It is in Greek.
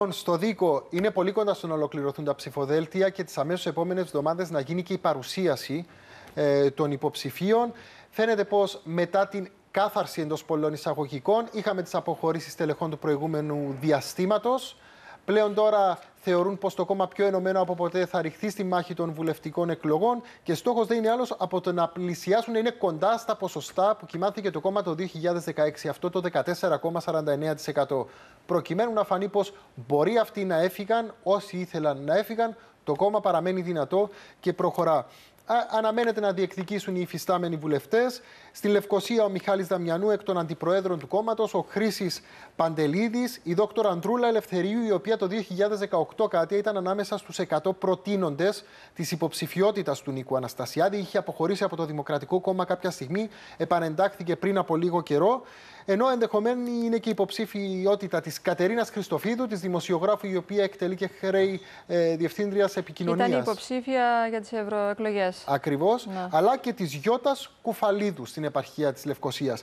Λοιπόν, στο Δίκο είναι πολύ κοντά στο να ολοκληρωθούν τα ψηφοδέλτια και τις αμέσως επόμενες εβδομάδες να γίνει και η παρουσίαση ε, των υποψηφίων. Φαίνεται πως μετά την κάθαρση εντός πολλών εισαγωγικών είχαμε τις αποχωρήσεις τελεχών του προηγούμενου διαστήματος. Πλέον τώρα θεωρούν πως το κόμμα πιο ενωμένο από ποτέ θα ρηχθεί στη μάχη των βουλευτικών εκλογών και στόχος δεν είναι άλλος από το να πλησιάσουν, να είναι κοντά στα ποσοστά που κοιμάθηκε το κόμμα το 2016, αυτό το 14,49%. Προκειμένου να φανεί πως μπορεί αυτοί να έφυγαν όσοι ήθελαν να έφυγαν, το κόμμα παραμένει δυνατό και προχωρά αναμένεται να διεκδικήσουν οι υφιστάμενοι βουλευτές. Στη Λευκοσία, ο Μιχάλης Δαμιανού εκ των αντιπροέδρων του κόμματος, ο Χρήσης Παντελίδης, η δόκτωρα Αντρούλα Ελευθερίου, η οποία το 2018 κάτι ήταν ανάμεσα στους 100 προτείνοντες της υποψηφιότητας του Νίκου Αναστασιάδη. Είχε αποχωρήσει από το Δημοκρατικό Κόμμα κάποια στιγμή, επανεντάχθηκε πριν από λίγο καιρό. Ενώ ενδεχομένη είναι και η υποψηφιότητα της Κατερίνας Χριστοφίδου, της δημοσιογράφου, η οποία εκτελεί και χρέη ε, διευθύντριας επικοινωνία. Ήταν υποψήφια για τις ευρωεκλογές. Ακριβώς, ναι. αλλά και της Γιώτας Κουφαλίδου στην επαρχία της Λευκοσίας.